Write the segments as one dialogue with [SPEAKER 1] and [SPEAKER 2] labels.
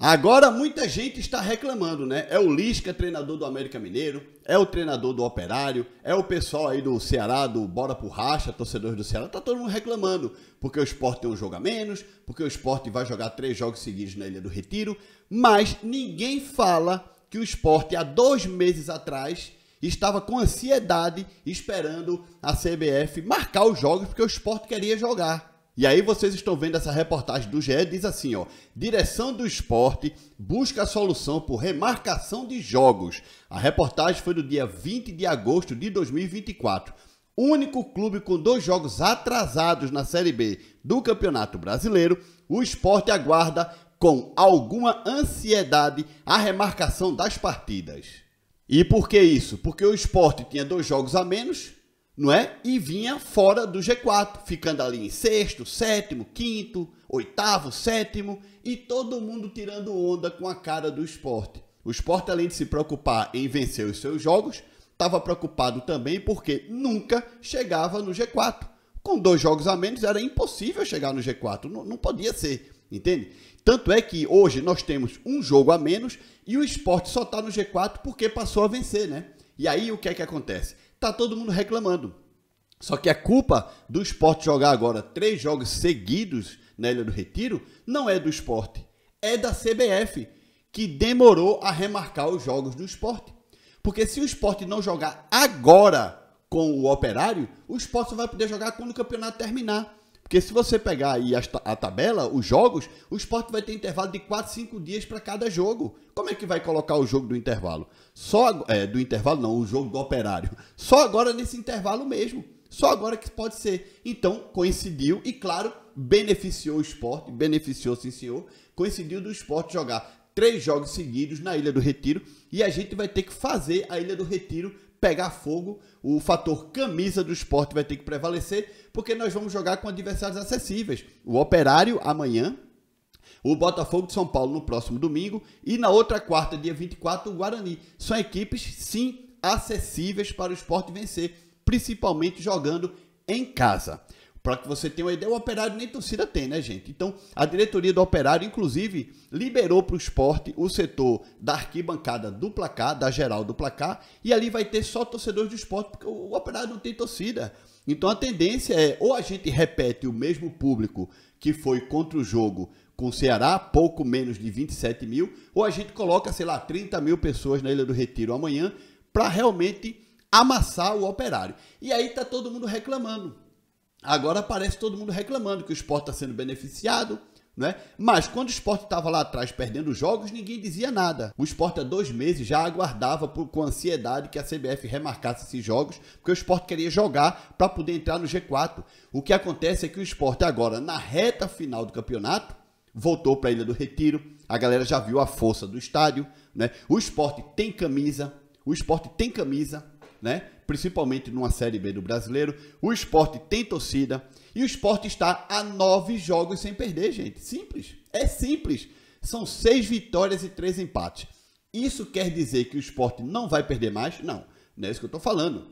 [SPEAKER 1] Agora muita gente está reclamando, né? É o Lisca, treinador do América Mineiro, é o treinador do Operário, é o pessoal aí do Ceará, do Bora por Racha, torcedores do Ceará, tá todo mundo reclamando, porque o esporte tem um jogo a menos, porque o esporte vai jogar três jogos seguidos na Ilha do Retiro, mas ninguém fala que o esporte há dois meses atrás estava com ansiedade esperando a CBF marcar os jogos, porque o esporte queria jogar. E aí vocês estão vendo essa reportagem do GE, diz assim, ó: Direção do Esporte busca solução por remarcação de jogos. A reportagem foi do dia 20 de agosto de 2024. Único clube com dois jogos atrasados na Série B do Campeonato Brasileiro, o esporte aguarda com alguma ansiedade a remarcação das partidas. E por que isso? Porque o esporte tinha dois jogos a menos não é? E vinha fora do G4, ficando ali em sexto, sétimo, quinto, oitavo, sétimo e todo mundo tirando onda com a cara do esporte. O esporte, além de se preocupar em vencer os seus jogos, estava preocupado também porque nunca chegava no G4. Com dois jogos a menos era impossível chegar no G4, não, não podia ser, entende? Tanto é que hoje nós temos um jogo a menos e o esporte só está no G4 porque passou a vencer, né? E aí o que é que acontece? tá todo mundo reclamando. Só que a culpa do esporte jogar agora três jogos seguidos na Ilha do Retiro não é do esporte, é da CBF, que demorou a remarcar os jogos do esporte. Porque se o esporte não jogar agora com o operário, o esporte só vai poder jogar quando o campeonato terminar. Porque se você pegar aí a, a tabela, os jogos, o esporte vai ter intervalo de 4, 5 dias para cada jogo. Como é que vai colocar o jogo do intervalo? Só é, do intervalo não, o jogo do operário. Só agora nesse intervalo mesmo. Só agora que pode ser. Então, coincidiu e, claro, beneficiou o esporte, beneficiou, sim senhor, coincidiu do esporte jogar três jogos seguidos na Ilha do Retiro e a gente vai ter que fazer a Ilha do Retiro pegar fogo, o fator camisa do esporte vai ter que prevalecer, porque nós vamos jogar com adversários acessíveis. O Operário amanhã, o Botafogo de São Paulo no próximo domingo e na outra quarta, dia 24, o Guarani. São equipes, sim, acessíveis para o esporte vencer, principalmente jogando em casa. Para que você tenha uma ideia, o Operário nem torcida tem, né, gente? Então, a diretoria do Operário, inclusive, liberou para o esporte o setor da arquibancada do placar, da geral do placar, e ali vai ter só torcedores do esporte, porque o Operário não tem torcida. Então, a tendência é, ou a gente repete o mesmo público que foi contra o jogo com o Ceará, pouco menos de 27 mil, ou a gente coloca, sei lá, 30 mil pessoas na Ilha do Retiro amanhã, para realmente amassar o operário. E aí tá todo mundo reclamando Agora parece todo mundo reclamando que o esporte está sendo beneficiado, né? Mas quando o esporte estava lá atrás perdendo jogos, ninguém dizia nada. O esporte há dois meses já aguardava por, com ansiedade que a CBF remarcasse esses jogos, porque o esporte queria jogar para poder entrar no G4. O que acontece é que o esporte agora, na reta final do campeonato, voltou para a Ilha do Retiro. A galera já viu a força do estádio. Né? O esporte tem camisa. O esporte tem camisa. Né? principalmente numa Série B do Brasileiro. O esporte tem torcida e o esporte está a nove jogos sem perder, gente. Simples. É simples. São seis vitórias e três empates. Isso quer dizer que o esporte não vai perder mais? Não. Não é isso que eu estou falando.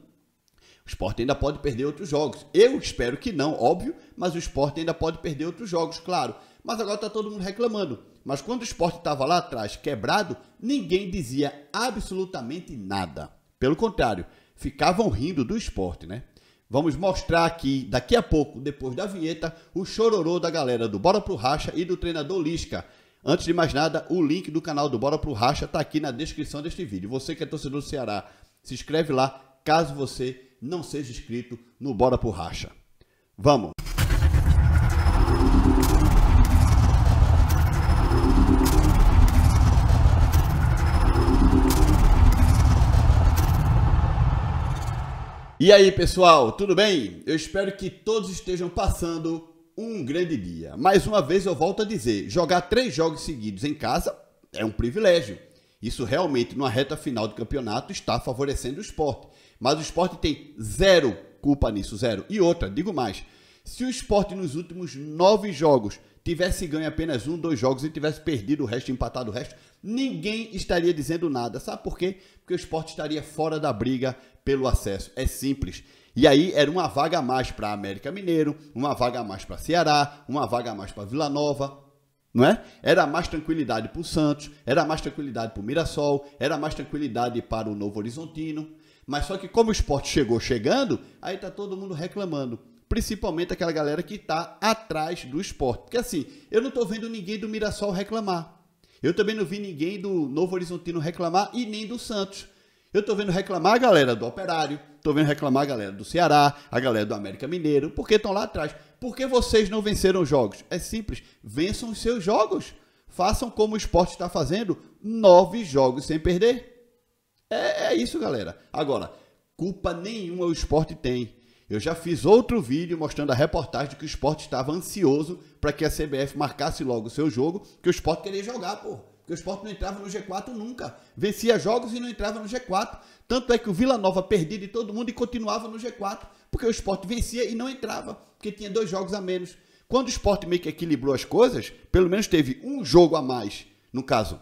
[SPEAKER 1] O esporte ainda pode perder outros jogos. Eu espero que não, óbvio, mas o esporte ainda pode perder outros jogos, claro. Mas agora está todo mundo reclamando. Mas quando o esporte estava lá atrás quebrado, ninguém dizia absolutamente nada. Pelo contrário, ficavam rindo do esporte, né? Vamos mostrar aqui, daqui a pouco, depois da vinheta, o chororô da galera do Bora Pro Racha e do treinador Lisca. Antes de mais nada, o link do canal do Bora Pro Racha está aqui na descrição deste vídeo. Você que é torcedor do Ceará, se inscreve lá, caso você não seja inscrito no Bora Pro Racha. Vamos! E aí, pessoal, tudo bem? Eu espero que todos estejam passando um grande dia. Mais uma vez eu volto a dizer, jogar três jogos seguidos em casa é um privilégio. Isso realmente, numa reta final do campeonato, está favorecendo o esporte. Mas o esporte tem zero culpa nisso, zero. E outra, digo mais, se o esporte nos últimos nove jogos tivesse ganho apenas um, dois jogos e tivesse perdido o resto, empatado o resto, ninguém estaria dizendo nada. Sabe por quê? Porque o esporte estaria fora da briga pelo acesso. É simples. E aí era uma vaga a mais para América Mineiro, uma vaga a mais para Ceará, uma vaga a mais para Vila Nova, não é? Era mais tranquilidade para o Santos, era mais tranquilidade para o Mirassol, era mais tranquilidade para o Novo Horizontino. Mas só que como o esporte chegou chegando, aí tá todo mundo reclamando principalmente aquela galera que está atrás do esporte. Porque assim, eu não estou vendo ninguém do Mirassol reclamar. Eu também não vi ninguém do Novo Horizontino reclamar e nem do Santos. Eu estou vendo reclamar a galera do Operário, estou vendo reclamar a galera do Ceará, a galera do América Mineiro, porque estão lá atrás. Por que vocês não venceram os jogos? É simples, vençam os seus jogos. Façam como o esporte está fazendo, nove jogos sem perder. É, é isso, galera. Agora, culpa nenhuma o esporte tem eu já fiz outro vídeo mostrando a reportagem de que o esporte estava ansioso para que a CBF marcasse logo o seu jogo, que o esporte queria jogar, pô. Porque o esporte não entrava no G4 nunca. Vencia jogos e não entrava no G4. Tanto é que o Vila Nova perdia de todo mundo e continuava no G4. Porque o esporte vencia e não entrava, porque tinha dois jogos a menos. Quando o esporte meio que equilibrou as coisas, pelo menos teve um jogo a mais. No caso,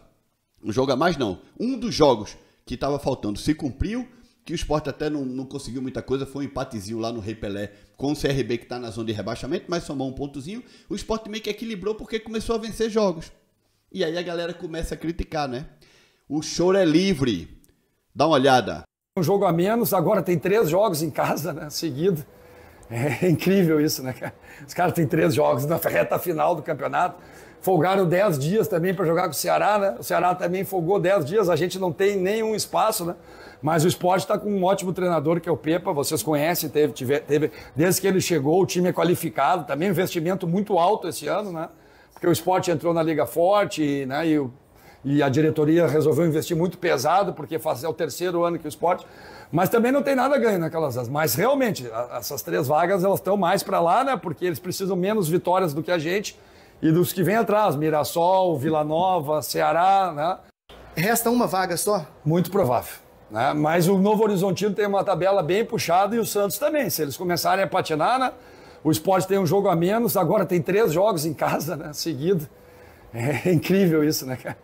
[SPEAKER 1] um jogo a mais não. Um dos jogos que estava faltando se cumpriu, que o esporte até não, não conseguiu muita coisa, foi um empatezinho lá no Rei Pelé com o CRB que está na zona de rebaixamento, mas somou um pontozinho. O esporte meio que equilibrou porque começou a vencer jogos. E aí a galera começa a criticar, né? O choro é livre. Dá uma olhada.
[SPEAKER 2] Um jogo a menos, agora tem três jogos em casa, né? Seguido. É, é incrível isso, né, Os caras têm três jogos na reta final do campeonato folgaram 10 dias também para jogar com o Ceará, né? O Ceará também folgou 10 dias, a gente não tem nenhum espaço, né? Mas o esporte está com um ótimo treinador, que é o Pepa, vocês conhecem, teve, teve, desde que ele chegou, o time é qualificado, também investimento muito alto esse ano, né? Porque o esporte entrou na Liga Forte, né? E, e a diretoria resolveu investir muito pesado, porque faz, é o terceiro ano que o esporte. Mas também não tem nada a ganho naquelas. Mas realmente, essas três vagas elas estão mais para lá, né? Porque eles precisam menos vitórias do que a gente e dos que vêm atrás, Mirassol, Vila Nova, Ceará, né? Resta uma vaga só? Muito provável. Né? Mas o Novo Horizontino tem uma tabela bem puxada e o Santos também. Se eles começarem a patinar, né? o esporte tem um jogo a menos, agora tem três jogos em casa, né? Seguido. É incrível isso, né, cara?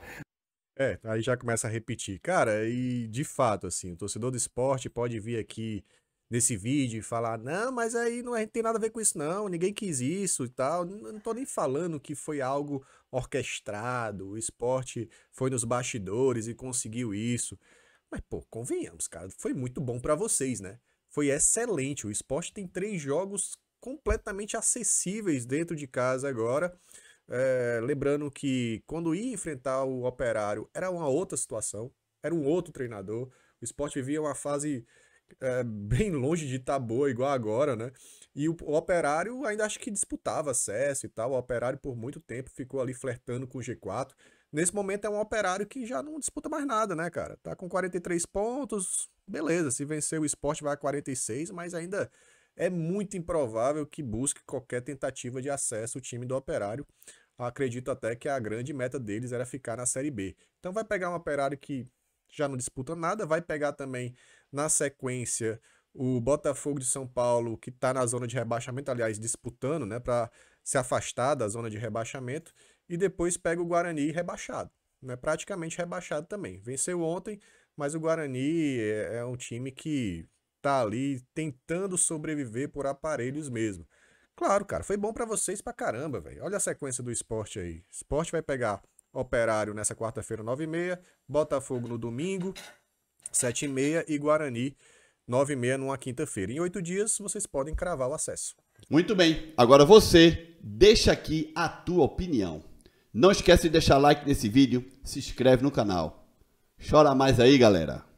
[SPEAKER 3] É, aí já começa a repetir. Cara, e de fato, assim, o torcedor do esporte pode vir aqui nesse vídeo e falar, não, mas aí não, é, tem nada a ver com isso não, ninguém quis isso e tal. Não, não tô nem falando que foi algo orquestrado, o esporte foi nos bastidores e conseguiu isso. Mas, pô, convenhamos, cara, foi muito bom para vocês, né? Foi excelente, o esporte tem três jogos completamente acessíveis dentro de casa agora. É, lembrando que quando ia enfrentar o Operário era uma outra situação, era um outro treinador. O esporte vivia uma fase é, bem longe de estar tá boa igual agora, né? E o, o, Operário ainda acho que disputava acesso e tal. O Operário por muito tempo ficou ali flertando com o G4. Nesse momento é um Operário que já não disputa mais nada, né, cara? Tá com 43 pontos, beleza. Se vencer o esporte vai a 46, mas ainda é muito improvável que busque qualquer tentativa de acesso o time do Operário. Acredito até que a grande meta deles era ficar na Série B. Então vai pegar um Operário que já não disputa nada, vai pegar também na sequência o Botafogo de São Paulo, que está na zona de rebaixamento, aliás, disputando, né, para se afastar da zona de rebaixamento, e depois pega o Guarani rebaixado, né, praticamente rebaixado também. Venceu ontem, mas o Guarani é, é um time que tá ali tentando sobreviver por aparelhos mesmo. Claro, cara, foi bom para vocês pra caramba, velho. Olha a sequência do esporte aí. Esporte vai pegar Operário nessa quarta-feira, 9h30, Botafogo no domingo, 7h30 e Guarani, 9h30 numa quinta-feira. Em oito dias, vocês podem cravar o acesso. Muito bem, agora
[SPEAKER 1] você deixa aqui a tua opinião. Não esquece de deixar like nesse vídeo, se inscreve no canal. Chora mais aí, galera!